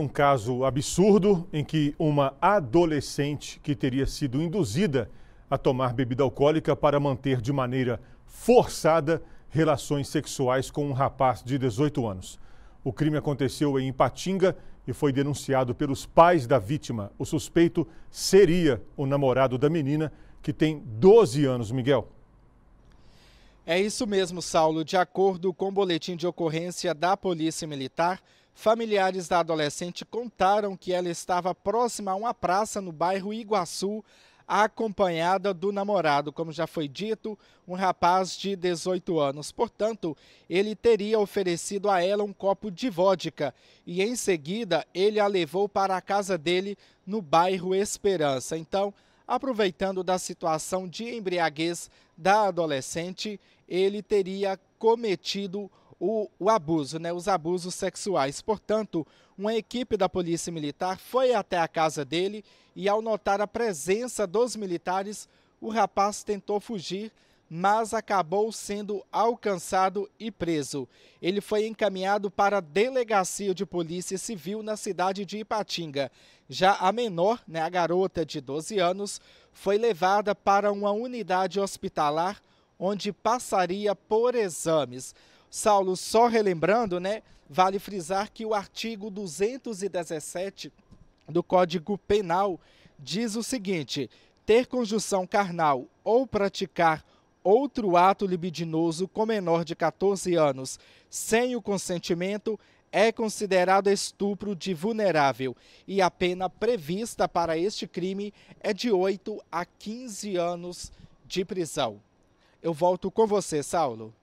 Um caso absurdo em que uma adolescente que teria sido induzida a tomar bebida alcoólica para manter de maneira forçada relações sexuais com um rapaz de 18 anos. O crime aconteceu em Ipatinga e foi denunciado pelos pais da vítima. O suspeito seria o namorado da menina, que tem 12 anos, Miguel. É isso mesmo, Saulo. De acordo com o boletim de ocorrência da Polícia Militar, Familiares da adolescente contaram que ela estava próxima a uma praça no bairro Iguaçu, acompanhada do namorado, como já foi dito, um rapaz de 18 anos. Portanto, ele teria oferecido a ela um copo de vodka e em seguida ele a levou para a casa dele no bairro Esperança. Então, aproveitando da situação de embriaguez da adolescente, ele teria cometido o, o abuso, né, os abusos sexuais. Portanto, uma equipe da Polícia Militar foi até a casa dele e, ao notar a presença dos militares, o rapaz tentou fugir, mas acabou sendo alcançado e preso. Ele foi encaminhado para a delegacia de polícia civil na cidade de Ipatinga. Já a menor, né, a garota de 12 anos, foi levada para uma unidade hospitalar onde passaria por exames. Saulo, só relembrando, né, vale frisar que o artigo 217 do Código Penal diz o seguinte: ter conjunção carnal ou praticar outro ato libidinoso com menor de 14 anos sem o consentimento é considerado estupro de vulnerável e a pena prevista para este crime é de 8 a 15 anos de prisão. Eu volto com você, Saulo.